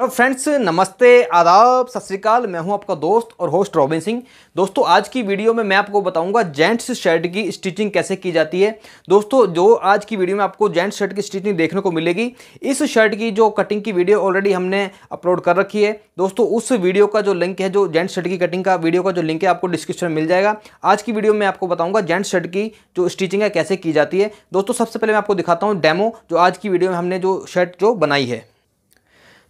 hello तो friends नमस्ते आदाब सत श्रीकाल मैं हूं आपका दोस्त और होस्ट रॉबिन सिंह दोस्तों आज की वीडियो में मैं आपको बताऊंगा जेंट्स शर्ट की स्टिचिंग कैसे की जाती है दोस्तों जो आज की वीडियो में आपको जेंट्स शर्ट की स्टिचिंग देखने को मिलेगी इस शर्ट की जो कटिंग की वीडियो ऑलरेडी हमने अपलोड कर रखी है दोस्तों उस वीडियो का जो लिंक है जो जेंट्स शर्ट की कटिंग का वीडियो का जो लिंक है आपको डिस्क्रिप्शन में मिल जाएगा आज की वीडियो में आपको बताऊँगा जेंट्स शर्ट की जो स्टिचिंग है कैसे की जाती है दोस्तों सबसे पहले मैं आपको दिखाता हूँ डेमो जो आज की वीडियो में हमने जो शर्ट जो बनाई है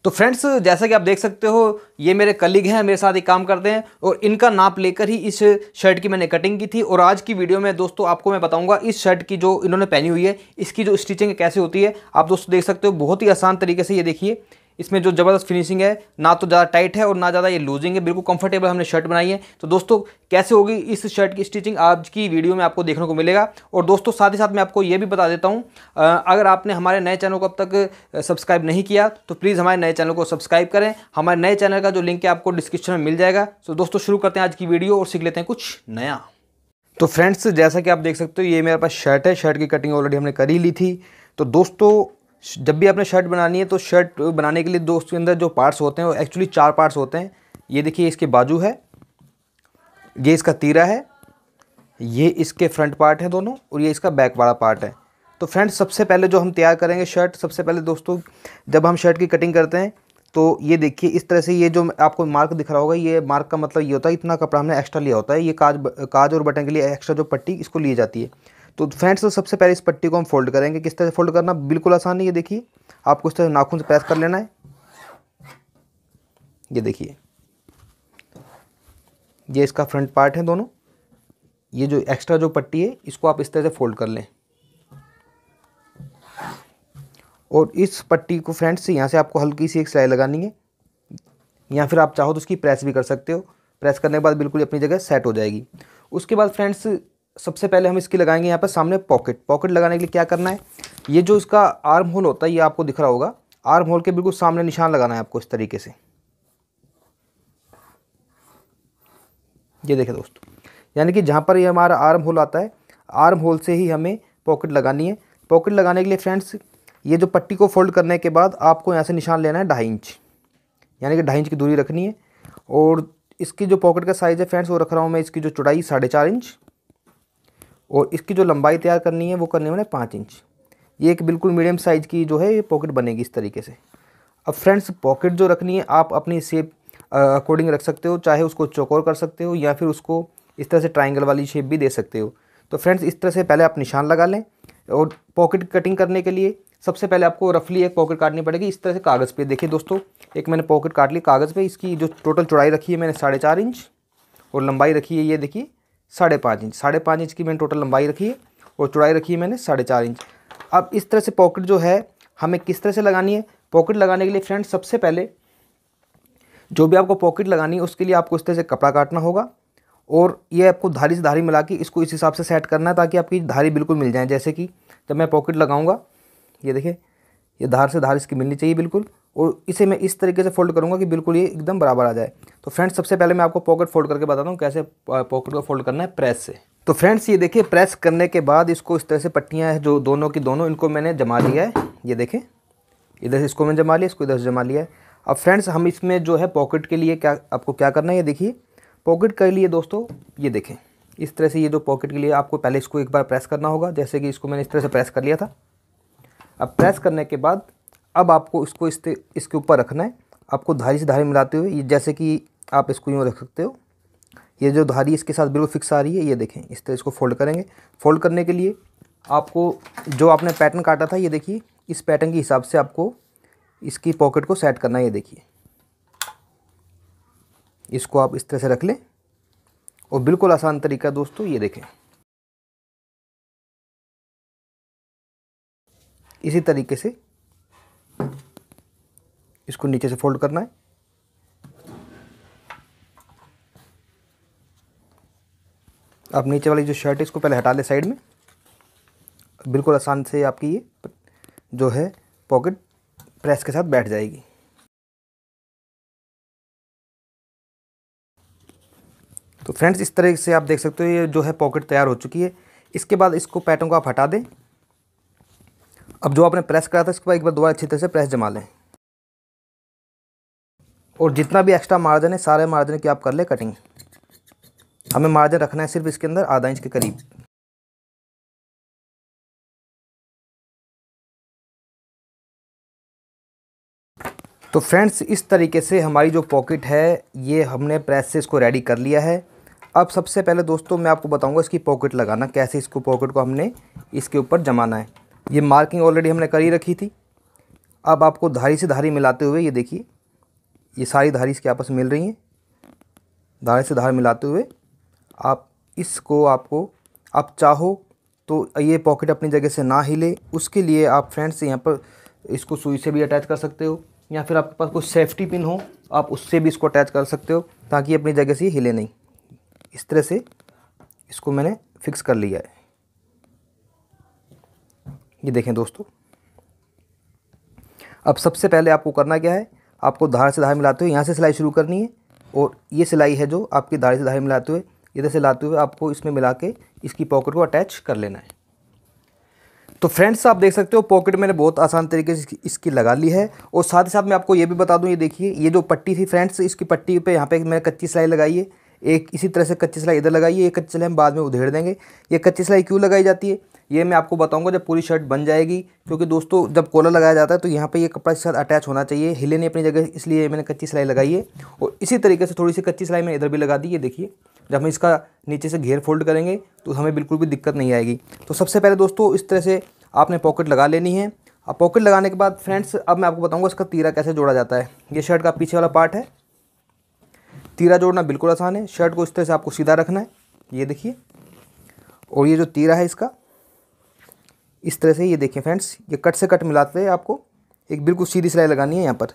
तो फ्रेंड्स जैसा कि आप देख सकते हो ये मेरे कलीग हैं मेरे साथ ही काम करते हैं और इनका नाप लेकर ही इस शर्ट की मैंने कटिंग की थी और आज की वीडियो में दोस्तों आपको मैं बताऊंगा इस शर्ट की जो इन्होंने पहनी हुई है इसकी जो स्टिचिंग कैसे होती है आप दोस्तों देख सकते हो बहुत ही आसान तरीके से ये देखिए इसमें जो ज़बरदस्त फिनिशिंग है ना तो ज़्यादा टाइट है और ना ज़्यादा ये लूजिंग है बिल्कुल कंफर्टेबल हमने शर्ट बनाई है तो दोस्तों कैसे होगी इस शर्ट की स्टिचिंग आज की वीडियो में आपको देखने को मिलेगा और दोस्तों साथ ही साथ मैं आपको ये भी बता देता हूँ अगर आपने हमारे नए चैनल को अब तक सब्सक्राइब नहीं किया तो प्लीज़ हमारे नए चैनल को सब्सक्राइब करें हमारे नए चैनल का जो लिंक है आपको डिस्क्रिप्शन में मिल जाएगा तो दोस्तों शुरू करते हैं आज की वीडियो और सीख लेते हैं कुछ नया तो फ्रेंड्स जैसा कि आप देख सकते हो ये मेरे पास शर्ट है शर्ट की कटिंग ऑलरेडी हमने करी ली थी तो दोस्तों जब भी आपने शर्ट बनानी है तो शर्ट बनाने के लिए दो उसके अंदर जो पार्ट्स होते हैं वो एक्चुअली चार पार्ट्स होते हैं ये देखिए इसके बाजू है ये इसका तीरा है ये इसके फ्रंट पार्ट है दोनों और ये इसका बैक वाला पार्ट है तो फ्रेंड्स सबसे पहले जो हम तैयार करेंगे शर्ट सबसे पहले दोस्तों जब हम शर्ट की कटिंग करते हैं तो ये देखिए इस तरह से ये जो आपको मार्क दिख रहा होगा ये मार्क का मतलब ये होता है इतना कपड़ा हमने एक्स्ट्रा लिया होता है ये काज काज और बटन के लिए एक्स्ट्रा जो पट्टी इसको ली जाती है तो फ्रेंड्स तो सबसे पहले इस पट्टी को हम फोल्ड करेंगे किस तरह से फोल्ड करना बिल्कुल आसान नहीं है देखिए आपको इस तरह से नाखून से प्रेस कर लेना है ये देखिए ये इसका फ्रंट पार्ट है दोनों ये जो एक्स्ट्रा जो पट्टी है इसको आप इस तरह से फोल्ड कर लें और इस पट्टी को फ्रेंड्स यहाँ से आपको हल्की सी एक सिलाई लगानी है या फिर आप चाहो तो उसकी प्रेस भी कर सकते हो प्रेस करने के बाद बिल्कुल अपनी जगह सेट हो जाएगी उसके बाद फ्रेंड्स सबसे पहले हम इसकी लगाएंगे यहाँ पर सामने पॉकेट पॉकेट लगाने के लिए क्या करना है ये जो इसका आर्म होल होता है ये आपको दिख रहा होगा आर्म होल के बिल्कुल सामने निशान लगाना है आपको इस तरीके से ये देखें दोस्तों यानी कि जहाँ पर ये हमारा आर्म होल आता है आर्म होल से ही हमें पॉकेट लगानी है पॉकेट लगाने के लिए फ्रेंड्स ये जो पट्टी को फोल्ड करने के बाद आपको यहाँ से निशान लेना है ढाई इंच यानी कि ढाई इंच की दूरी रखनी है और इसकी जो पॉकेट का साइज़ है फ्रेंड्स वो रख रहा हूँ मैं इसकी जो चौड़ाई साढ़े चार इंच और इसकी जो लंबाई तैयार करनी है वो करनी है पाँच इंच ये एक बिल्कुल मीडियम साइज़ की जो है ये पॉकेट बनेगी इस तरीके से अब फ्रेंड्स पॉकेट जो रखनी है आप अपनी शेप अकॉर्डिंग रख सकते हो चाहे उसको चौकोर कर सकते हो या फिर उसको इस तरह से ट्राइंगल वाली शेप भी दे सकते हो तो फ्रेंड्स इस तरह से पहले आप निशान लगा लें और पॉकेट कटिंग करने के लिए सबसे पहले आपको रफली एक पॉकेट काटनी पड़ेगी इस तरह से कागज़ पे देखिए दोस्तों एक मैंने पॉकेट काट ली कागज़ पे इसकी जो टोटल चौड़ाई रखी है मैंने साढ़े चार इंच और लंबाई रखी है ये देखिए साढ़े पाँच इंच साढ़े पाँच इंच की मैंने टोटल लंबाई रखी है और चौड़ाई रखी है मैंने साढ़े चार इंच अब इस तरह से पॉकेट जो है हमें किस तरह से लगानी है पॉकेट लगाने के लिए फ्रेंड सबसे पहले जो भी आपको पॉकेट लगानी है उसके लिए आपको इस तरह से कपड़ा काटना होगा और ये आपको धारी से धारी मिला के इसको इस हिसाब से सेट करना है ताकि आपकी धारी बिल्कुल मिल जाए जैसे कि जब मैं पॉकेट लगाऊंगा ये देखिए ये धार से धार इसकी मिलनी चाहिए बिल्कुल और इसे मैं इस तरीके से फोल्ड करूँगा कि बिल्कुल ये एकदम बराबर आ जाए तो फ्रेंड्स सबसे पहले मैं आपको पॉकेट फोल्ड करके बताता हूँ कैसे पॉकेट को फोल्ड करना है प्रेस से तो फ्रेंड्स ये देखिए प्रेस करने के बाद इसको इस तरह से पट्टियाँ हैं जो दोनों की दोनों इनको मैंने जमा लिया है ये देखें इधर से इसको मैंने जमा लिया इसको इधर से जमा लिया है अब फ्रेंड्स हम इसमें जो है पॉकेट के लिए क्या आपको क्या करना है ये देखिए पॉकेट के लिए दोस्तों ये देखें इस तरह से ये जो पॉकेट के लिए आपको पहले इसको एक बार प्रेस करना होगा जैसे कि इसको मैंने इस तरह से प्रेस कर लिया था अब प्रेस करने के बाद अब आपको इसको इस इसके ऊपर रखना है आपको धारी से धारी मिलाते हुए जैसे कि आप इसको यूँ रख सकते हो ये जो धारी इसके साथ बिल्कुल फिक्स आ रही है ये देखें इस तरह इसको फोल्ड करेंगे फोल्ड करने के लिए आपको जो आपने पैटर्न काटा था ये देखिए इस पैटर्न के हिसाब से आपको इसकी पॉकेट को सेट करना है ये देखिए इसको आप इस तरह से रख लें और बिल्कुल आसान तरीका दोस्तों ये देखें इसी तरीके से इसको नीचे से फोल्ड करना है आप नीचे वाली जो शर्ट है इसको पहले हटा ले साइड में बिल्कुल आसान से आपकी ये जो है पॉकेट प्रेस के साथ बैठ जाएगी तो फ्रेंड्स इस तरह से आप देख सकते हो ये जो है पॉकेट तैयार हो चुकी है इसके बाद इसको पैटर्न को आप हटा दें अब जो आपने प्रेस करा था इसको बाद एक बार दोबारा अच्छी तरह से प्रेस जमा लें और जितना भी एक्स्ट्रा मार्जिन है सारे मार्जिन की आप कर ले कटिंग हमें मार्जिन रखना है सिर्फ इसके अंदर आधा इंच के करीब तो फ्रेंड्स इस तरीके से हमारी जो पॉकेट है ये हमने प्रेस से इसको रेडी कर लिया है अब सबसे पहले दोस्तों मैं आपको बताऊंगा इसकी पॉकेट लगाना कैसे इसको पॉकेट को हमने इसके ऊपर जमाना है ये मार्किंग ऑलरेडी हमने करी रखी थी अब आपको धारी से धारी मिलाते हुए ये देखिए ये सारी धारी इसके आपस में मिल रही हैं धारे से धार मिलाते हुए आप इसको आपको आप चाहो तो ये पॉकेट अपनी जगह से ना हिले उसके लिए आप फ्रेंड्स यहाँ पर इसको सुई से भी अटैच कर सकते हो या फिर आपके पास कोई सेफ्टी पिन हो आप उससे भी इसको अटैच कर सकते हो ताकि अपनी जगह से हिले नहीं इस तरह से इसको मैंने फिक्स कर लिया है ये देखें दोस्तों अब सबसे पहले आपको करना क्या है आपको धार से धार मिलाते हुए यहाँ से सिलाई शुरू करनी है और ये सिलाई है जो आपकी धार से धार मिलाते हुए इधर से लाते हुए आपको इसमें मिला के इसकी पॉकेट को अटैच कर लेना है तो फ्रेंड्स आप देख सकते हो पॉकेट मैंने बहुत आसान तरीके से इसकी लगा ली है और साथ ही साथ मैं आपको ये भी बता दूँ ये देखिए ये जो पट्टी थी फ्रेंड्स इसकी पट्टी पर यहाँ पर मैंने कच्ची सिलाई लगाई है एक इसी तरह से कच्ची सिलाई इधर लगाइए ये कच्ची सिलाई हम बाद में उधेड़ देंगे ये कच्ची सिलाई क्यों लगाई जाती है ये मैं आपको बताऊंगा जब पूरी शर्ट बन जाएगी क्योंकि दोस्तों जब कॉलर लगाया जाता है तो यहाँ पे ये कपड़ा के साथ अटैच होना चाहिए हिले नहीं अपनी जगह इसलिए मैंने कच्ची सिलाई लगाई है और इसी तरीके से थोड़ी सी कच्ची सिलाई मैंने इधर भी लगा दी ये देखिए जब हम इसका नीचे से घेर फोल्ड करेंगे तो हमें बिल्कुल भी दिक्कत नहीं आएगी तो सबसे पहले दोस्तों इस तरह से आपने पॉकेट लगा लेनी है अब पॉकेट लगाने के बाद फ्रेंड्स अब मैं आपको बताऊँगा इसका तीरा कैसे जोड़ा जाता है ये शर्ट का पीछे वाला पार्ट है तीरा जोड़ना बिल्कुल आसान है शर्ट को इस तरह से आपको सीधा रखना है ये देखिए और ये जो तीरा है इसका इस तरह से ये देखिए फ्रेंड्स ये कट से कट मिलाते हैं आपको एक बिल्कुल सीधी सिलाई लगानी है यहाँ पर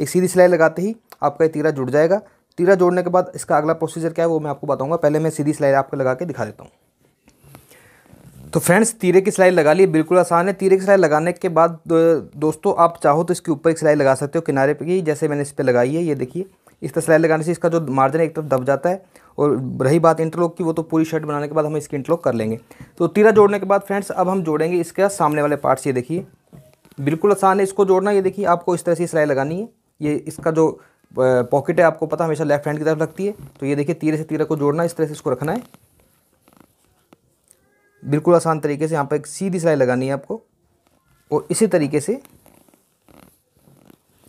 एक सीधी सिलाई लगाते ही आपका ये तीरा जुड़ जाएगा तीरा जोड़ने के बाद इसका अगला प्रोसीजर क्या है वो मैं आपको बताऊँगा पहले मैं सीधी सिलाई आपको लगा के दिखा देता हूँ तो फ्रेंड्स तीरे की सिलाई लगा लिए बिल्कुल आसान है तीरे की सिलाई लगाने के बाद दोस्तों आप चाहो तो इसके ऊपर एक सिलाई लगा सकते हो किनारे पर की जैसे मैंने इस पर लगाई है ये देखिए इस तरह सिलाई लगाने से इसका जो मार्जिन है एक तरफ दब जाता है और रही बात इंटरलॉक की वो तो पूरी शर्ट बनाने के बाद हम इसकी इंटरलॉक कर लेंगे तो तीरा जोड़ने के बाद फ्रेंड्स अब हम जोड़ेंगे इसका सामने वाले पार्ट्स ये देखिए बिल्कुल आसान है इसको जोड़ना ये देखिए आपको इस तरह से सिलाई लगानी है ये इसका जो पॉकेट है आपको पता हमेशा लेफ्ट हैंड की तरफ लगती है तो ये देखिए तीरे से तीरा को जोड़ना इस तरह से इसको रखना है बिल्कुल आसान तरीके से यहाँ पर एक सीधी सिलाई लगानी है आपको और इसी तरीके से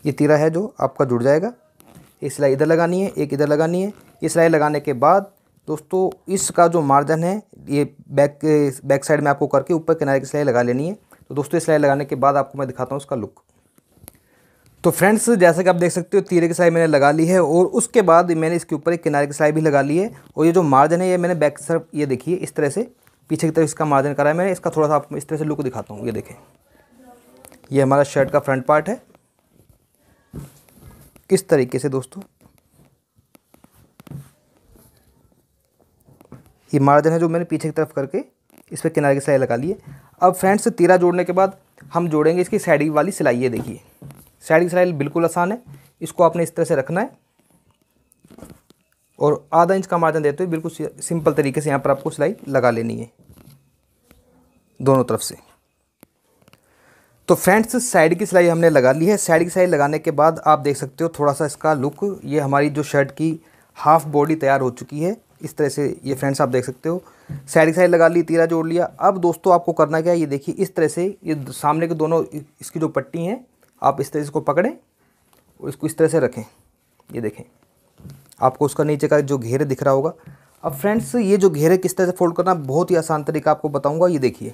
ये तीरा है जो आपका जुड़ जाएगा एक सिलाई इधर लगानी है एक इधर लगानी है ये सिलाई लगाने के बाद दोस्तों इसका जो मार्जिन है ये बैक बैक साइड में आपको करके ऊपर किनारे की सिलाई लगा लेनी है तो दोस्तों ये सिलाई लगाने के बाद आपको मैं दिखाता हूँ उसका लुक तो फ्रेंड्स जैसे कि आप देख सकते हो तीरे की सिलाई मैंने लगा ली है और उसके बाद मैंने इसके ऊपर एक किनारे की सिलाई भी लगा ली है और ये जो मार्जिन है ये मैंने बैक सर्फ ये देखिए इस तरह से पीछे की तरफ इसका मार्जिन करा है मैंने इसका थोड़ा सा आपको इस तरह से लुक दिखाता हूँ ये देखें ये हमारा शर्ट का फ्रंट पार्ट है इस तरीके से दोस्तों ये मार्जिन है जो मैंने पीछे की तरफ करके इस पर किनारे की सिलाई लगा ली है अब फ्रेंड्स तीरा जोड़ने के बाद हम जोड़ेंगे इसकी साइड वाली सिलाई ये देखिए साइड सिलाई बिल्कुल आसान है इसको आपने इस तरह से रखना है और आधा इंच का मार्जिन देते हुए बिल्कुल सिंपल तरीके से यहाँ पर आपको सिलाई लगा लेनी है दोनों तरफ से तो फ्रेंड्स साइड की सिलाई हमने लगा ली है साइड की सिलाई लगाने के बाद आप देख सकते हो थोड़ा सा इसका लुक ये हमारी जो शर्ट की हाफ बॉडी तैयार हो चुकी है इस तरह से ये फ्रेंड्स आप देख सकते हो साइड की साइड लगा ली तीरा जोड़ लिया अब दोस्तों आपको करना क्या है ये देखिए इस तरह से ये सामने के दोनों इसकी जो पट्टी हैं आप इस तरह से इसको पकड़ें और इसको इस तरह से रखें ये देखें आपको उसका नीचे का जो घेरे दिख रहा होगा अब फ्रेंड्स ये जो घेरे किस तरह से फोल्ड करना बहुत ही आसान तरीका आपको बताऊँगा ये देखिए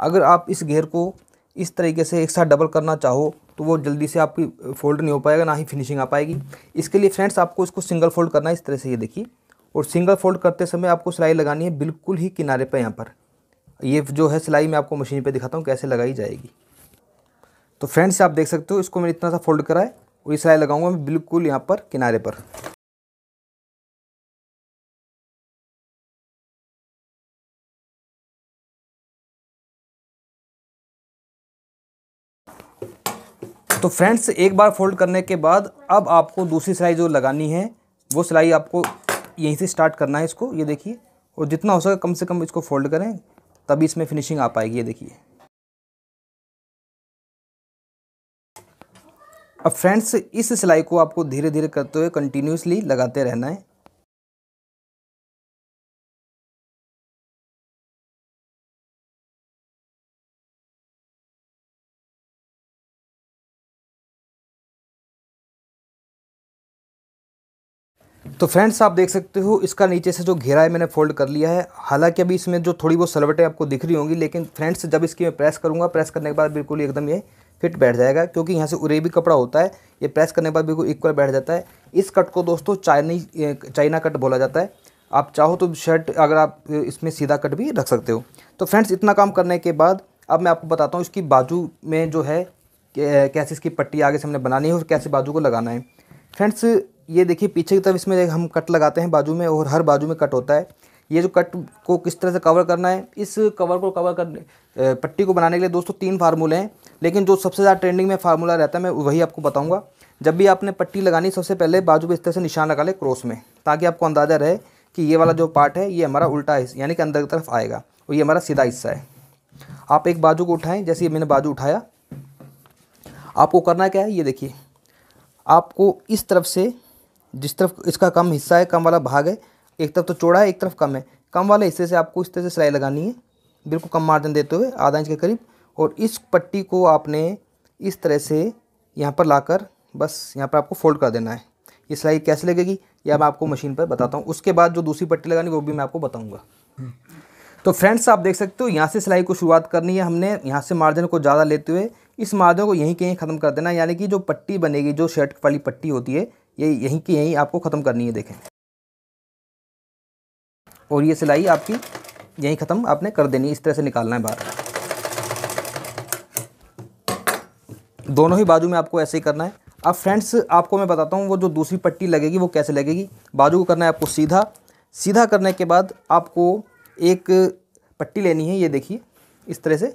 अगर आप इस घेर को इस तरीके से एक साथ डबल करना चाहो तो वो जल्दी से आपकी फोल्ड नहीं हो पाएगा ना ही फिनिशिंग आ पाएगी इसके लिए फ्रेंड्स आपको इसको सिंगल फोल्ड करना है इस तरह से ये देखिए और सिंगल फोल्ड करते समय आपको सिलाई लगानी है बिल्कुल ही किनारे पर यहाँ पर ये जो है सिलाई मैं आपको मशीन पर दिखाता हूँ कैसे लगाई जाएगी तो फ्रेंड्स आप देख सकते हो इसको मैंने इतना सा फोल्ड करा है और ये सिलाई लगाऊंगा मैं बिल्कुल यहाँ पर किनारे पर तो फ्रेंड्स एक बार फोल्ड करने के बाद अब आपको दूसरी सिलाई जो लगानी है वो सिलाई आपको यहीं से स्टार्ट करना है इसको ये देखिए और जितना हो सके कम से कम इसको फोल्ड करें तभी इसमें फिनिशिंग आ पाएगी ये देखिए अब फ्रेंड्स इस सिलाई को आपको धीरे धीरे करते हुए कंटिन्यूसली लगाते रहना है तो फ्रेंड्स आप देख सकते हो इसका नीचे से जो घेरा है मैंने फोल्ड कर लिया है हालांकि अभी इसमें जो थोड़ी बहुत सलवटें आपको दिख रही होंगी लेकिन फ्रेंड्स जब इसकी मैं प्रेस करूँगा प्रेस करने के बाद बिल्कुल एकदम ये फिट बैठ जाएगा क्योंकि यहाँ से उरेबी कपड़ा होता है ये प्रेस करने के बाद बिल्कुल इक्वल बैठ जाता है इस कट को दोस्तों चाइनी चाइना कट बोला जाता है आप चाहो तो शर्ट अगर आप इसमें सीधा कट भी रख सकते हो तो फ्रेंड्स इतना काम करने के बाद अब मैं आपको बताता हूँ इसकी बाजू में जो है कैसे इसकी पट्टी आगे से हमने बनानी है और कैसे बाजू को लगाना है फ्रेंड्स ये देखिए पीछे की तरफ इसमें हम कट लगाते हैं बाजू में और हर बाजू में कट होता है ये जो कट को किस तरह से कवर करना है इस कवर को कवर करने पट्टी को बनाने के लिए दोस्तों तीन फार्मूले हैं लेकिन जो सबसे ज़्यादा ट्रेंडिंग में फार्मूला रहता है मैं वही आपको बताऊँगा जब भी आपने पट्टी लगानी सबसे पहले बाजू पर इस तरह से निशान लगा लें क्रॉस में ताकि आपको अंदाज़ा रहे कि ये वाला जो पार्ट है ये हमारा उल्टा हिस्सा यानी कि अंदर की तरफ आएगा और ये हमारा सीधा हिस्सा है आप एक बाजू को उठाएं जैसे मैंने बाजू उठाया आपको करना क्या है ये देखिए आपको इस तरफ से जिस तरफ इसका कम हिस्सा है कम वाला भाग है एक तरफ तो चौड़ा है एक तरफ कम है कम वाले हिस्से से आपको इस तरह से सिलाई लगानी है बिल्कुल कम मार्जिन देते हुए आधा इंच के करीब और इस पट्टी को आपने इस तरह से यहाँ पर लाकर बस यहाँ पर आपको फोल्ड कर देना है ये सिलाई कैसे लगेगी या मैं आपको मशीन पर बताता हूँ उसके बाद जो दूसरी पट्टी लगानी वो भी मैं आपको बताऊँगा तो फ्रेंड्स आप देख सकते हो यहाँ से सिलाई को शुरुआत करनी है हमने यहाँ से मार्जिन को ज़्यादा लेते हुए इस मार्जिन को यहीं कहीं ख़त्म कर देना यानी कि जो पट्टी बनेगी जो शर्ट वाली पट्टी होती है ये यहीं की यहीं आपको ख़त्म करनी है देखें और ये सिलाई आपकी यहीं ख़त्म आपने कर देनी इस तरह से निकालना है बाहर दोनों ही बाजू में आपको ऐसे ही करना है अब फ्रेंड्स आपको मैं बताता हूँ वो जो दूसरी पट्टी लगेगी वो कैसे लगेगी बाजू को करना है आपको सीधा सीधा करने के बाद आपको एक पट्टी लेनी है ये देखिए इस तरह से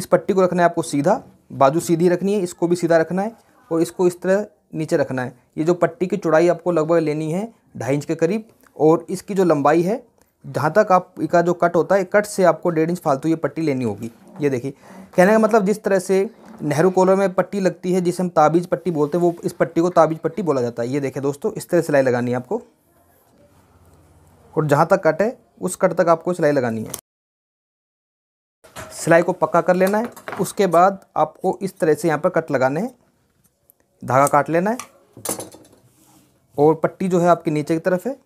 इस पट्टी को रखना है आपको सीधा बाजू सीधी रखनी है इसको भी सीधा रखना है और इसको इस तरह नीचे रखना है ये जो पट्टी की चौड़ाई आपको लगभग लेनी है ढाई इंच के करीब और इसकी जो लंबाई है जहाँ तक आप का जो कट होता है कट से आपको डेढ़ इंच फालतू ये पट्टी लेनी होगी ये देखिए कहने का मतलब जिस तरह से नेहरू कॉलर में पट्टी लगती है जिसे हम ताबीज़ पट्टी बोलते हैं वो इस पट्टी को ताबीज़ पट्टी बोला जाता है ये देखें दोस्तों इस तरह सिलाई लगानी है आपको और जहाँ तक कट है उस कट तक आपको सिलाई लगानी है सिलाई को पक्का कर लेना है उसके बाद आपको इस तरह से यहाँ पर कट लगाने हैं धागा काट लेना है और पट्टी जो है आपके नीचे की तरफ है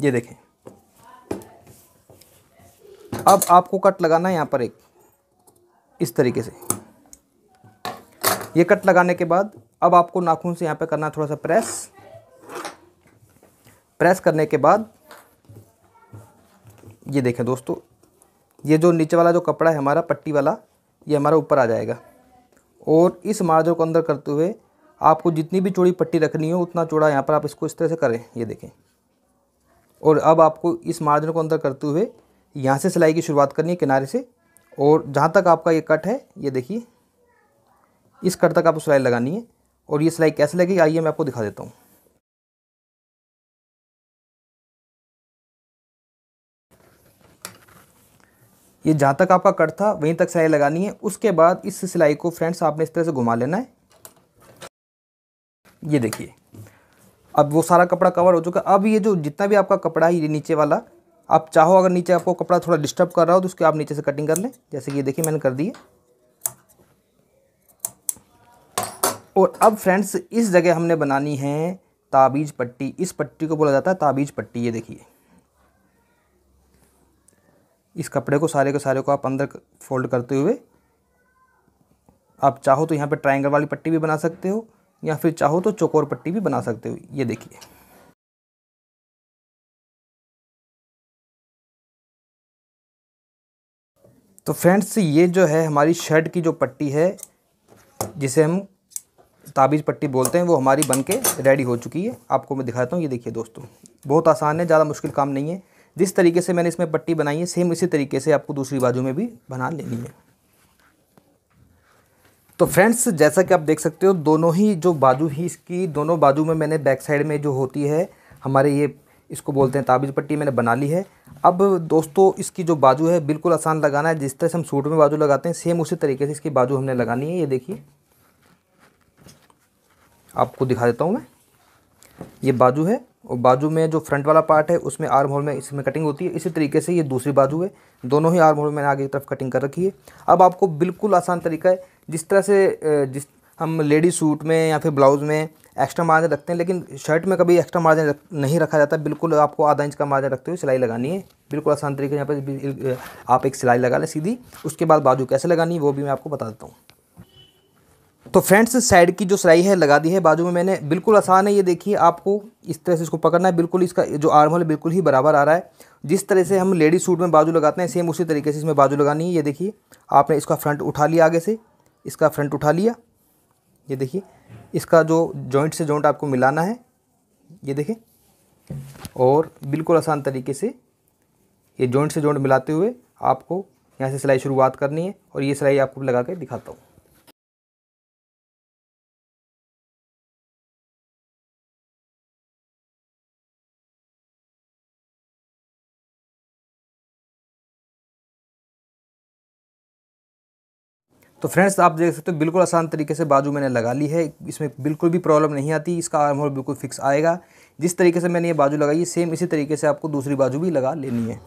ये देखें अब आपको कट लगाना है यहाँ पर एक इस तरीके से ये कट लगाने के बाद अब आपको नाखून से यहाँ पे करना है थोड़ा सा प्रेस प्रेस करने के बाद ये देखें दोस्तों ये जो नीचे वाला जो कपड़ा है हमारा पट्टी वाला ये हमारा ऊपर आ जाएगा और इस मार्जर को अंदर करते हुए आपको जितनी भी चौड़ी पट्टी रखनी हो उतना चौड़ा यहाँ पर आप इसको इस तरह से करें ये देखें और अब आपको इस मार्जिन को अंदर करते हुए यहाँ से सिलाई की शुरुआत करनी है किनारे से और जहाँ तक आपका ये कट है ये देखिए इस कट तक आपको सिलाई लगानी है और ये सिलाई कैसे लगेगी आइए मैं आपको दिखा देता हूँ ये जहाँ तक आपका कट था वहीं तक सिलाई लगानी है उसके बाद इस सिलाई को फ्रेंड्स आपने इस तरह से घुमा लेना है ये देखिए अब वो सारा कपड़ा कवर हो चुका है अब ये जो जितना भी आपका कपड़ा है ये नीचे वाला आप चाहो अगर नीचे आपको कपड़ा थोड़ा डिस्टर्ब कर रहा हो तो उसके आप नीचे से कटिंग कर लें जैसे कि ये देखिए मैंने कर दिए और अब फ्रेंड्स इस जगह हमने बनानी है ताबीज पट्टी इस पट्टी को बोला जाता है ताबीज पट्टी ये देखिए इस कपड़े को सारे के सारे को आप अंदर फोल्ड करते हुए आप चाहो तो यहाँ पे ट्रायंगल वाली पट्टी भी बना सकते हो या फिर चाहो तो चौकोर पट्टी भी बना सकते हो ये देखिए तो फ्रेंड्स ये जो है हमारी शर्ट की जो पट्टी है जिसे हम ताबीज़ पट्टी बोलते हैं वो हमारी बन के रेडी हो चुकी है आपको मैं दिखाता हूँ ये देखिए दोस्तों बहुत आसान है ज़्यादा मुश्किल काम नहीं है जिस तरीके से मैंने इसमें पट्टी बनाई है सेम इसी तरीके से आपको दूसरी बाजू में भी बना लेनी है तो फ्रेंड्स जैसा कि आप देख सकते हो दोनों ही जो बाजू ही इसकी दोनों बाजू में मैंने बैक साइड में जो होती है हमारे ये इसको बोलते हैं ताबीज़ पट्टी मैंने बना ली है अब दोस्तों इसकी जो बाजू है बिल्कुल आसान लगाना है जिस तरह से हम सूट में बाजू लगाते हैं सेम उसी तरीके से इसकी बाजू हमने लगानी है ये देखिए आपको दिखा देता हूँ मैं ये बाजू है और बाजू में जो फ्रंट वाला पार्ट है उसमें आर्म होल में इसमें कटिंग होती है इसी तरीके से ये दूसरी बाजू है दोनों ही आर्म होल मैंने आगे की तरफ कटिंग कर रखी है अब आपको बिल्कुल आसान तरीका है जिस तरह से जिस हम लेडी सूट में या फिर ब्लाउज़ में एक्स्ट्रा मार्जिन रखते हैं लेकिन शर्ट में कभी एक्स्ट्रा मार्जिन नहीं रखा जाता बिल्कुल आपको आधा इंच का मार्जिन रखते हुए सिलाई लगानी है बिल्कुल आसान तरीके यहाँ पर आप एक सिलाई लगा लें सीधी उसके बाद बाजू कैसे लगानी है वो भी मैं आपको बता देता हूँ तो फ्रेंड्स साइड की जो सिलाई है लगा दी है बाजू में मैंने बिल्कुल आसान है ये देखिए आपको इस तरह से इसको पकड़ना है बिल्कुल इसका जो आर्म होल बिल्कुल ही बराबर आ रहा है जिस तरह से हम लेडीज़ सूट में बाजू लगाते हैं सेम उसी तरीके से इसमें बाजू लगानी है ये देखिए आपने इसका फ्रंट उठा लिया आगे से इसका फ्रंट उठा लिया ये देखिए इसका जो जॉइंट से जॉइंट आपको मिलाना है ये देखिए और बिल्कुल आसान तरीके से ये जॉइंट से जॉइंट मिलाते हुए आपको यहाँ से सिलाई शुरुआत करनी है और ये सिलाई आपको लगा के दिखाता हूँ तो फ्रेंड्स आप देख सकते हो बिल्कुल आसान तरीके से बाजू मैंने लगा ली है इसमें बिल्कुल भी प्रॉब्लम नहीं आती इसका आर्म होल बिल्कुल फिक्स आएगा जिस तरीके से मैंने ये बाजू लगाई है सेम इसी तरीके से आपको दूसरी बाजू भी लगा लेनी है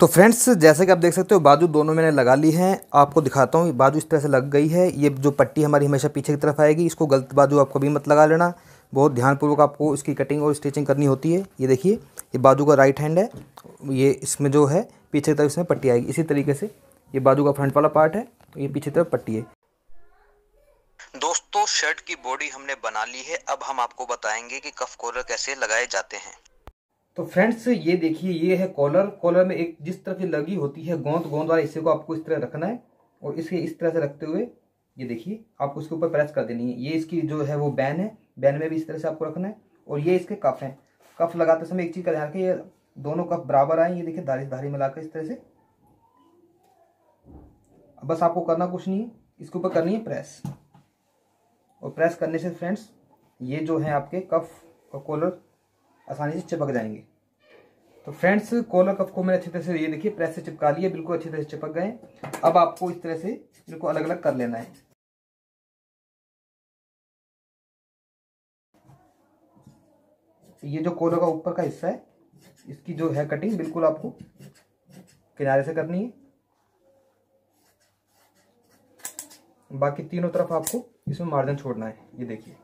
तो फ्रेंड्स जैसे कि आप देख सकते हो बाजू दोनों मैंने लगा ली है आपको दिखाता हूँ बाजू इस तरह से लग गई है ये जो पट्टी हमारी हमेशा पीछे की तरफ आएगी इसको गलत बाजू आप कभी मत लगा लेना बहुत ध्यानपूर्वक आपको इसकी कटिंग और स्टिचिंग करनी होती है ये देखिए ये बाजू का राइट हैंड है ये इसमें जो है पीछे की तरफ इसमें पट्टी आएगी इसी तरीके से ये बाजू का फ्रंट वाला पार्ट है ये पीछे तरफ पट्टी है दोस्तों शर्ट की बॉडी हमने बना ली है अब हम आपको बताएंगे कि कफ कॉलर कैसे लगाए जाते हैं तो फ्रेंड्स ये देखिए ये है कॉलर कॉलर में एक जिस तरह की लगी होती है गोंद गोंद वाले हिस्से को आपको इस तरह रखना है और इसके इस तरह से रखते हुए ये देखिए आपको इसके ऊपर प्रेस कर देनी है ये इसकी जो है वो बैन है बैन में भी इस तरह से आपको रखना है और ये इसके कफ हैं कफ लगाते समय एक चीज़ का ध्यान रखें ये दोनों कफ बराबर आए ये देखिए धारी धारी मिलाकर इस तरह से बस आपको करना कुछ नहीं है इसके ऊपर करनी है प्रेस और प्रेस करने से फ्रेंड्स ये जो है आपके कफ और कॉलर आसानी से चिपक जाएंगे तो फ्रेंड्स कॉलर कफ को मैंने अच्छी तरह से ये देखिए प्रेस से चिपका लिया बिल्कुल अच्छी तरह से चिपक गए अब आपको इस तरह से इनको अलग अलग कर लेना है तो ये जो कॉलर का ऊपर का हिस्सा है इसकी जो है कटिंग बिल्कुल आपको किनारे से करनी है बाकी तीनों तरफ आपको इसमें मार्जिन छोड़ना है ये देखिए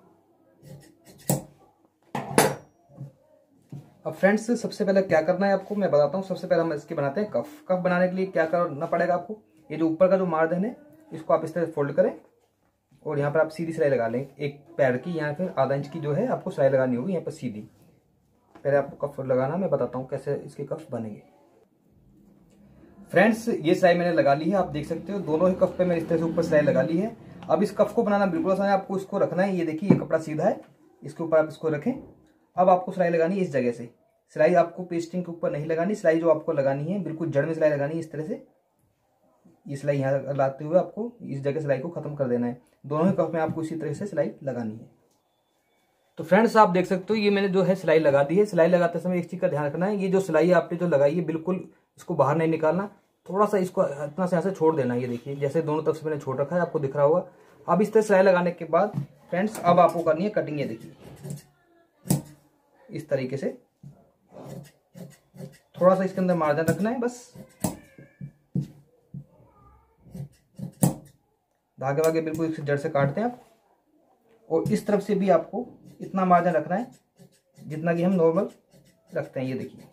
अब फ्रेंड्स सबसे पहले क्या करना है आपको मैं बताता हूँ सबसे पहले हम इसके बनाते हैं कफ कफ बनाने के लिए क्या करना पड़ेगा आपको ये जो ऊपर का जो मार्जिन है इसको आप इस तरह फोल्ड करें और यहाँ पर आप सीधी सिलाई लगा लें एक पैर की या फिर आधा इंच की जो है आपको सिलाई लगानी होगी यहाँ पर सीधी पहले आपको कफ लगाना मैं बताता हूँ कैसे इसके कफ बनेंगे फ्रेंड्स ये सिलाई मैंने लगा ली है आप देख सकते हो दोनों ही कफ पे मैंने इस तरह से ऊपर सिलाई लगा ली है अब इस कफ को बनाना बिल्कुल आसान है आपको इसको रखना है ये देखिए ये कपड़ा सीधा है इसके ऊपर आप इसको रखें अब आपको सिलाई लगानी है इस जगह से सिलाई आपको पेस्टिंग के ऊपर नहीं लगानी सिलाई जो आपको लगानी है बिल्कुल जड़ में सिलाई लगानी है इस तरह से ये सिलाई यहाँ लाते हुए आपको इस जगह सिलाई को खत्म कर देना है दोनों ही कफ में आपको इसी तरह से सिलाई लगानी है तो फ्रेंड्स आप देख सकते हो ये मैंने जो है सिलाई लगा दी है सिलाई लगाते समय एक चीज का ध्यान रखना है ये जो सिलाई आपने जो लगाई है बिल्कुल इसको बाहर नहीं निकालना थोड़ा सा इसको इतना से यहाँ से छोड़ देना ये देखिए जैसे दोनों तरफ से मैंने छोड़ रखा है आपको दिख रहा होगा अब इस तरह सिलाई लगाने के बाद फ्रेंड्स अब आपको करनी है कटिंग ये देखिए इस तरीके से थोड़ा सा इसके अंदर मार्जिन रखना है बस धागे वागे बिल्कुल इसे जड़ से काटते हैं आप और इस तरफ से भी आपको इतना मार्जिन रखना है जितना कि हम नॉर्मल रखते हैं ये देखिए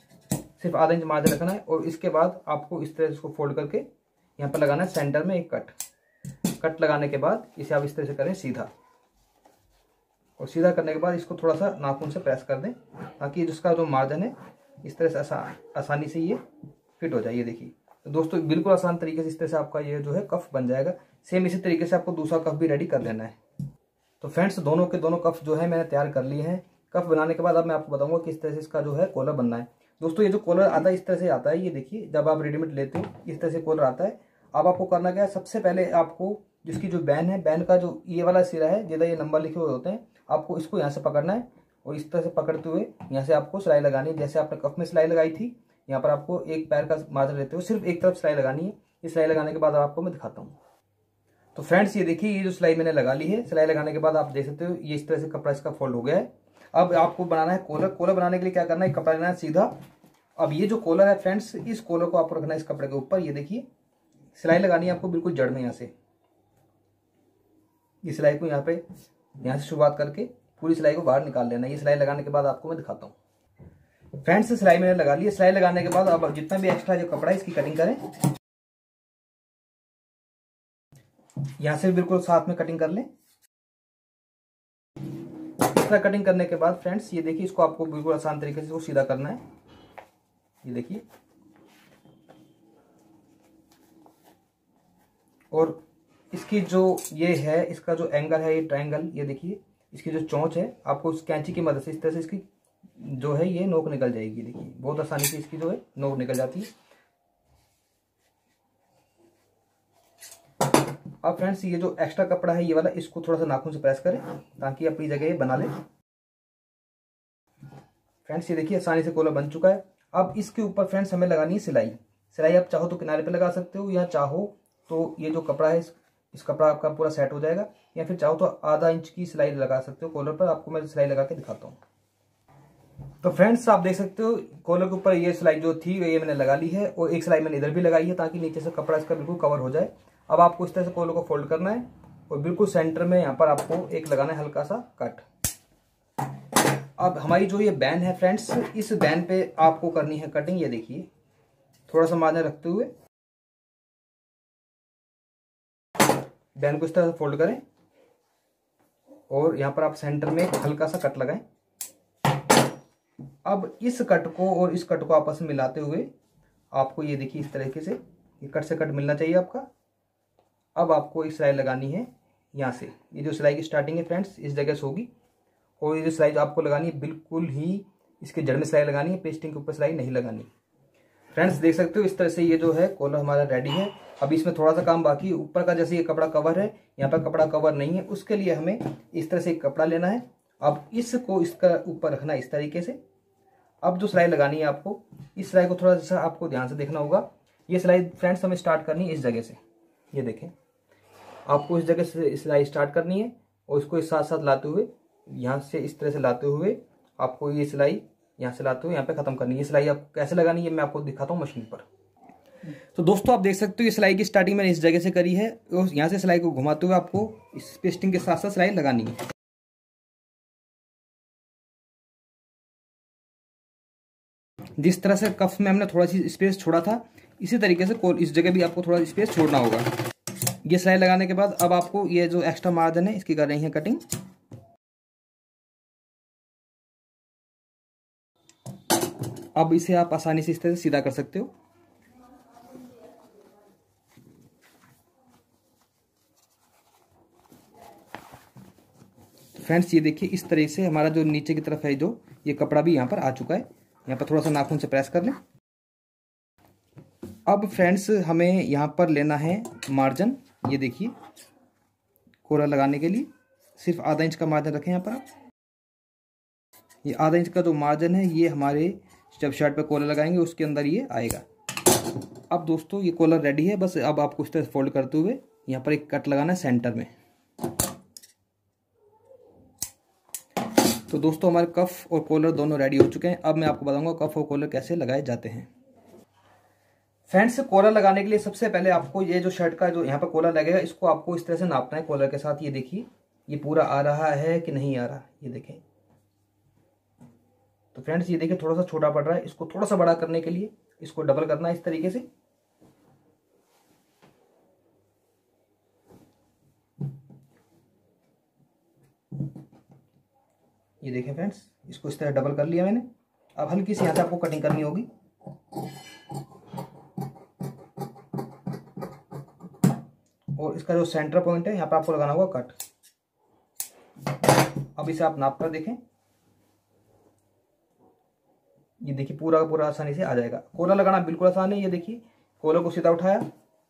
सिर्फ आधा इंच मार्जिन रखना है और इसके बाद आपको इस तरह से इसको फोल्ड करके यहाँ पर लगाना है सेंटर में एक कट कट लगाने के बाद इसे आप इस तरह से करें सीधा और सीधा करने के बाद इसको थोड़ा सा नाखून से प्रेस कर दें ताकि जिसका जो मार्जिन है इस तरह से आसा, आसानी से ये फिट हो जाए ये देखिए तो दोस्तों बिल्कुल आसान तरीके से इस तरह से आपका ये जो है कफ बन जाएगा सेम इसी तरीके से आपको दूसरा कफ भी रेडी कर लेना है तो फ्रेंड्स दोनों के दोनों कफ जो है मैंने तैयार कर लिए हैं कफ बनाने के बाद अब मैं आपको बताऊंगा किस तरह से इसका जो है कोला बनना है दोस्तों ये जो कॉलर आता है इस तरह से आता है ये देखिए जब आप रेडीमेड लेते हो इस तरह से कॉलर आता है अब आपको करना क्या है सबसे पहले आपको जिसकी जो बैन है बैन का जो ये वाला सिरा है जिधर ये नंबर लिखे हुए होते हैं आपको इसको यहाँ से पकड़ना है और इस तरह से पकड़ते हुए यहाँ से आपको सिलाई लगानी है जैसे आपने कफ में सिलाई लगाई थी यहाँ पर आपको एक पैर का मार्जन लेते हो सिर्फ एक तरफ सिलाई लगानी है ये सिलाई लगाने के बाद आपको मैं दिखाता हूँ तो फ्रेंड्स ये देखिए ये जो सिलाई मैंने लगा ली है सिलाई लगाने के बाद आप देख सकते हो ये इस तरह से कपड़ा इसका फोल्ड हो गया है अब आपको बनाना है कोलर कोलर बनाने के लिए क्या करना है कपड़ा लेना है सीधा अब ये जो कोलर है फ्रेंड्स इस कोलर को आपको रखना है इस कपड़े के ऊपर ये देखिए सिलाई लगानी है आपको बिल्कुल जड़ में यहाँ से ये सिलाई को यहाँ पे यहाँ से शुरुआत करके पूरी सिलाई को बाहर निकाल लेना ये सिलाई लगाने के बाद आपको मैं दिखाता हूँ फ्रेंड्स सिलाई मैंने लगा ली सिलाई लगाने के बाद अब जितना भी एक्स्ट्रा जो कपड़ा है इसकी कटिंग करें यहाँ से बिल्कुल साथ में कटिंग कर लें एक्स्ट्रा कटिंग करने के बाद फ्रेंड्स ये देखिए इसको आपको बिल्कुल आसान तरीके से इसको सीधा करना है ये देखिए और इसकी जो ये है इसका जो एंगल है ये ट्रायंगल ये देखिए इसकी जो चोंच है आपको इस कैंची की मदद से इस तरह से इसकी जो है ये नोक निकल जाएगी देखिए बहुत आसानी से इसकी जो है नोक निकल जाती है अब फ्रेंड्स ये जो एक्स्ट्रा कपड़ा है ये वाला इसको थोड़ा सा नाखून से प्रेस करें ताकि अपनी जगह ये बना लें फ्रेंड्स ये देखिए आसानी से कोला बन चुका है अब इसके ऊपर फ्रेंड्स हमें लगानी है सिलाई सिलाई आप चाहो तो किनारे पे लगा सकते हो या चाहो तो ये जो कपड़ा है इस कपड़ा आपका पूरा सेट हो जाएगा या फिर चाहो तो आधा इंच की सिलाई लगा सकते हो कॉलर पर आपको मैं सिलाई लगा के दिखाता हूँ तो फ्रेंड्स आप देख सकते हो कॉलर के ऊपर ये सिलाई जो थी ये मैंने लगा ली है और एक सिलाई मैंने इधर भी लगाई है ताकि नीचे से कपड़ा इसका बिल्कुल कवर हो जाए अब आपको इस तरह से कोयलों को फोल्ड करना है और बिल्कुल सेंटर में यहाँ पर आपको एक लगाना है हल्का सा कट अब हमारी जो ये बैन है फ्रेंड्स इस बैन पे आपको करनी है कटिंग ये देखिए थोड़ा सा मारने रखते हुए बैन को इस तरह से फोल्ड करें और यहाँ पर आप सेंटर में हल्का सा कट लगाएं अब इस कट को और इस कट को आपस में मिलाते हुए आपको ये देखिए इस तरीके से ये कट से कट मिलना चाहिए आपका अब आपको एक सिलाई लगानी है यहाँ से ये जो सिलाई की स्टार्टिंग है फ्रेंड्स इस जगह से होगी और ये जो सिलाई जो आपको लगानी है बिल्कुल ही इसके जड़ में सिलाई लगानी है पेस्टिंग के ऊपर सिलाई नहीं लगानी फ्रेंड्स देख सकते हो इस तरह से ये जो है कॉलर हमारा रेडी है अब इसमें थोड़ा सा काम बाकी है ऊपर का जैसे ये कपड़ा कवर है यहाँ पर कपड़ा कवर नहीं है उसके लिए हमें इस तरह से एक कपड़ा लेना है अब इसको इसका ऊपर रखना इस तरीके से अब जो सिलाई लगानी है आपको इस सिलाई को थोड़ा सा आपको ध्यान से देखना होगा ये सिलाई फ्रेंड्स हमें स्टार्ट करनी है इस जगह से ये देखें आपको इस जगह से सिलाई स्टार्ट करनी है और इसको इस साथ साथ लाते हुए यहाँ से इस तरह से लाते हुए आपको ये सिलाई यहाँ से लाते हुए यहाँ पे खत्म करनी है सिलाई आपको कैसे लगानी है मैं आपको दिखाता हूँ मशीन पर तो दोस्तों आप देख सकते हो ये सिलाई की स्टार्टिंग मैंने इस जगह से करी है और यहाँ से सिलाई को घुमाते हुए आपको इस पेस्टिंग के साथ साथ सिलाई लगानी है जिस तरह से कफ में हमने थोड़ा सी स्पेस छोड़ा था इसी तरीके से इस जगह भी आपको थोड़ा स्पेस छोड़ना होगा ये सिलाई लगाने के बाद अब आपको ये जो एक्स्ट्रा मार्जिन है इसकी कर रही है कटिंग अब इसे आप आसानी से इस तरह से सीधा कर सकते हो फ्रेंड्स ये देखिए इस तरह से हमारा जो नीचे की तरफ है जो ये कपड़ा भी यहाँ पर आ चुका है यहाँ पर थोड़ा सा नाखून से प्रेस कर लें अब फ्रेंड्स हमें यहाँ पर लेना है मार्जिन ये देखिए कोरा लगाने के लिए सिर्फ आधा इंच का मार्जिन रखें यहाँ पर आप ये आधा इंच का जो मार्जिन है ये हमारे जब शर्ट पर कोला लगाएंगे उसके अंदर ये आएगा अब दोस्तों ये कोला रेडी है बस अब आपको इस तरह फोल्ड करते हुए यहाँ पर एक कट लगाना है सेंटर में तो दोस्तों हमारे कफ और कॉलर दोनों रेडी हो चुके हैं अब मैं आपको बताऊंगा कफ और कॉलर कैसे लगाए जाते हैं फ्रेंड्स कोला लगाने के लिए सबसे पहले आपको ये जो शर्ट का जो यहाँ पर कोला लगेगा इसको आपको इस तरह से नापना है कोला के साथ ये देखिए ये पूरा आ रहा है कि नहीं आ रहा ये देखें तो फ्रेंड्स ये देखिए थोड़ा सा छोटा पड़ रहा है इसको थोड़ा सा बड़ा करने के लिए इसको डबल करना है इस तरीके से ये देखें फ्रेंड्स इसको इस तरह डबल कर लिया मैंने अब हल्की सी यहाँ से आपको कटिंग करनी होगी और इसका जो सेंटर पॉइंट है यहाँ पर आपको लगाना होगा कट अब इसे आप नाप कर देखें ये देखिए पूरा का पूरा आसानी से आ जाएगा कोला लगाना बिल्कुल आसान है ये देखिए कोला को सीधा उठाया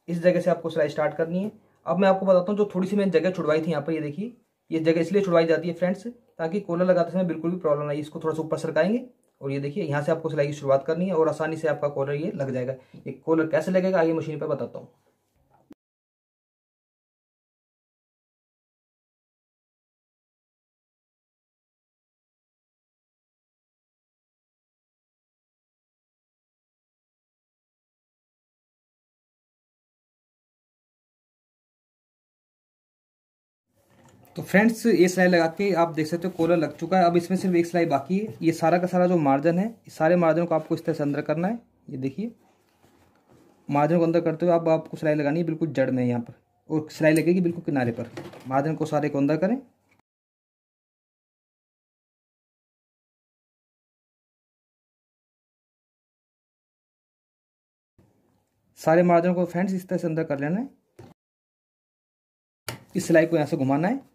इस जगह से आपको सिलाई स्टार्ट करनी है अब मैं आपको बताता हूँ जो थोड़ी सी मैंने जगह छुड़वाई थी यहाँ पर ये देखिए ये जगह इसलिए छुड़वाई जाती है फ्रेंड्स ताकि कोला लगाते समय बिल्कुल भी प्रॉब्लम नहीं इसको थोड़ा सा ऊपर सरकाएंगे और ये देखिए यहाँ से आपको सिलाई की शुरुआत करनी है और आसानी से आपका कॉलर ये लग जाएगा ये कॉलर कैसे लगेगा आइए मशीन पर बताता हूँ तो फ्रेंड्स ये सिलाई लगा के आप देख सकते हो कोलर लग चुका है अब इसमें सिर्फ एक सिलाई बाकी है ये सारा का सारा जो मार्जिन है सारे मार्जिन को आपको इस तरह से अंदर करना है ये देखिए मार्जिन को अंदर करते हुए अब आपको सिलाई लगानी है बिल्कुल जड़ में यहाँ पर और सिलाई लगेगी बिल्कुल किनारे पर मार्जिन को सारे को अंदर करें सारे मार्जिन को फ्रेंड्स इस तरह से अंदर कर लेना है इस सिलाई को यहाँ से घुमाना है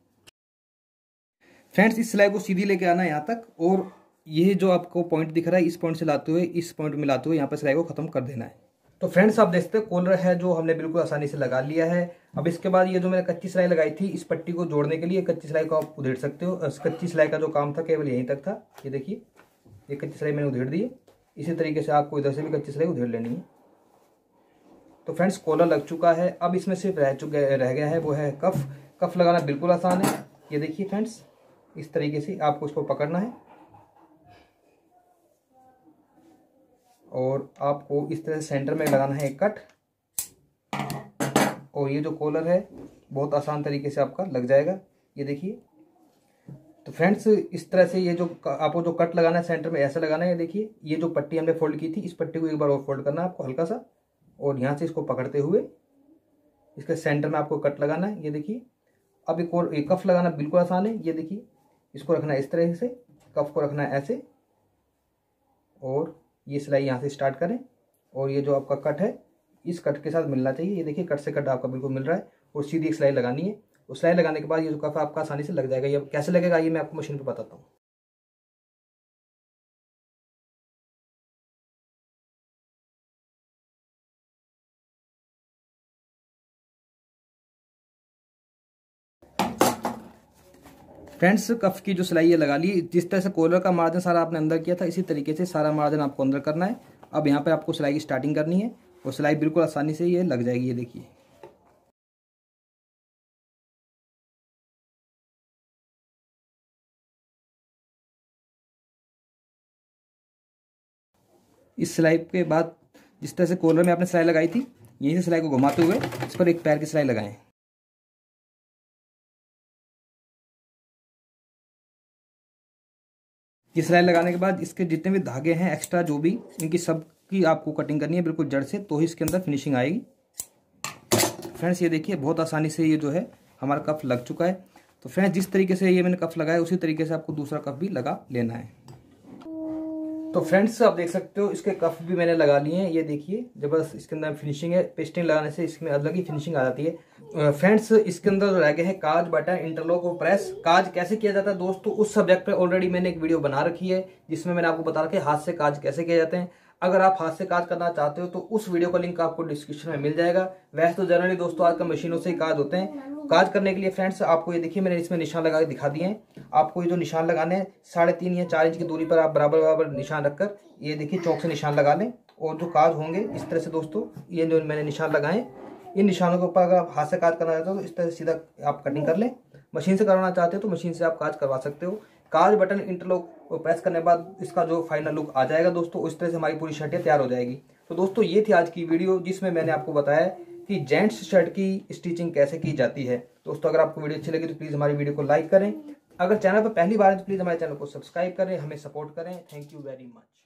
फ्रेंड्स इस सिलाई को सीधी लेके आना यहाँ तक और ये जो आपको पॉइंट दिख रहा है इस पॉइंट से लाते हुए इस पॉइंट में लाते हुए यहाँ पर सिलाई को खत्म कर देना है तो फ्रेंड्स आप देखते हैं कॉलर है जो हमने बिल्कुल आसानी से लगा लिया है अब इसके बाद ये जो मैंने कच्ची सिलाई लगाई थी इस पट्टी को जोड़ने के लिए कच्ची सिलाई को आप उधेड़ सकते हो कच्ची सिलाई का जो काम था केवल यहीं तक था ये देखिए ये कच्ची सिलाई मैंने उधेड़ दी है इसी तरीके से आपको इधर से भी कच्ची सिलाई उधेड़ लेनी है तो फ्रेंड्स कॉलर लग चुका है अब इसमें सिर्फ रह चुका रह गया है वो है कफ कफ लगाना बिल्कुल आसान है ये देखिए फ्रेंड्स इस तरीके से आपको इसको पकड़ना है और आपको इस तरह से सेंटर में लगाना है एक कट और ये जो कॉलर है बहुत आसान तरीके से आपका लग जाएगा ये देखिए तो फ्रेंड्स इस तरह से ये जो आपको जो कट लगाना है सेंटर में ऐसा लगाना है देखिए ये जो पट्टी हमने फोल्ड की थी इस पट्टी को एक बार और फोल्ड करना है आपको हल्का सा और यहाँ से इसको पकड़ते हुए इसके सेंटर में आपको कट लगाना है ये देखिए अब एक और एक कफ लगाना बिल्कुल आसान है ये देखिए इसको रखना इस तरह से कफ को रखना ऐसे और ये सिलाई यहाँ से स्टार्ट करें और ये जो आपका कट है इस कट के साथ मिलना चाहिए ये देखिए कट से कट आपका बिल्कुल मिल रहा है और सीधी एक सिलाई लगानी है और सिलाई लगाने के बाद ये जो कफ आपका आसानी से लग जाएगा ये कैसे लगेगा ये मैं आपको मशीन पर बताता हूँ फ्रेंड्स कफ की जो सिलाई है लगा ली जिस तरह से कॉलर का मार्जिन सारा आपने अंदर किया था इसी तरीके से सारा मार्जिन आपको अंदर करना है अब यहाँ पर आपको सिलाई की स्टार्टिंग करनी है और सिलाई बिल्कुल आसानी से ये लग जाएगी ये देखिए इस सिलाई के बाद जिस तरह से कॉलर में आपने सिलाई लगाई थी यहीं से सिलाई को घुमाते हुए इस पर एक पैर की सिलाई लगाएं ये सिलाई लगाने के बाद इसके जितने भी धागे हैं एक्स्ट्रा जो भी इनकी सब की आपको कटिंग करनी है बिल्कुल जड़ से तो ही इसके अंदर फिनिशिंग आएगी फ्रेंड्स ये देखिए बहुत आसानी से ये जो है हमारा कफ लग चुका है तो फ्रेंड्स जिस तरीके से ये मैंने कफ लगाया उसी तरीके से आपको दूसरा कफ भी लगा लेना है तो फ्रेंड्स आप देख सकते हो इसके कफ भी मैंने लगा लिए हैं ये देखिए बस इसके अंदर फिनिशिंग है पेस्टिंग लगाने से इसमें अलग ही फिनिशिंग आ जाती है फ्रेंड्स इसके अंदर रह गए हैं काज बटन इंटरलॉक और प्रेस काज कैसे किया जाता है दोस्तों उस सब्जेक्ट पे ऑलरेडी मैंने एक वीडियो बना रखी है जिसमें मैंने आपको बता रखा है हाथ से काज कैसे किए जाते हैं अगर आप हाथ से काज करना चाहते हो तो उस वीडियो का लिंक आपको डिस्क्रिप्शन में मिल जाएगा वैसे तो जनरली दोस्तों आजकल मशीनों से ही काज होते हैं काज करने के लिए फ्रेंड्स आपको ये देखिए मैंने इसमें निशान लगा के दिखा दिए हैं आपको ये जो निशान लगाने हैं साढ़े तीन या चार इंच की दूरी पर आप बराबर बराबर निशान रखकर ये देखिए चौक से निशान लगा लें और जो काज होंगे इस तरह से दोस्तों ये जो मैंने निशान लगाए इन निशानों के ऊपर अगर आप हाथ से काज करना चाहते हो तो इस तरह से सीधा आप कटिंग कर लें मशीन से कराना चाहते हो तो मशीन से आप काज करवा सकते हो काज बटन इंटरलॉक प्रेस करने के बाद इसका जो फाइनल लुक आ जाएगा दोस्तों उस तरह से हमारी पूरी शर्टें तैयार हो जाएगी तो दोस्तों ये थी आज की वीडियो जिसमें मैंने आपको बताया कि जेंट्स शर्ट की स्टिचिंग कैसे की जाती है दोस्तों अगर आपको वीडियो अच्छी लगी तो प्लीज़ हमारी वीडियो को लाइक करें अगर चैनल पर पहली बार है तो प्लीज़ हमारे चैनल को सब्सक्राइब करें हमें सपोर्ट करें थैंक यू वेरी मच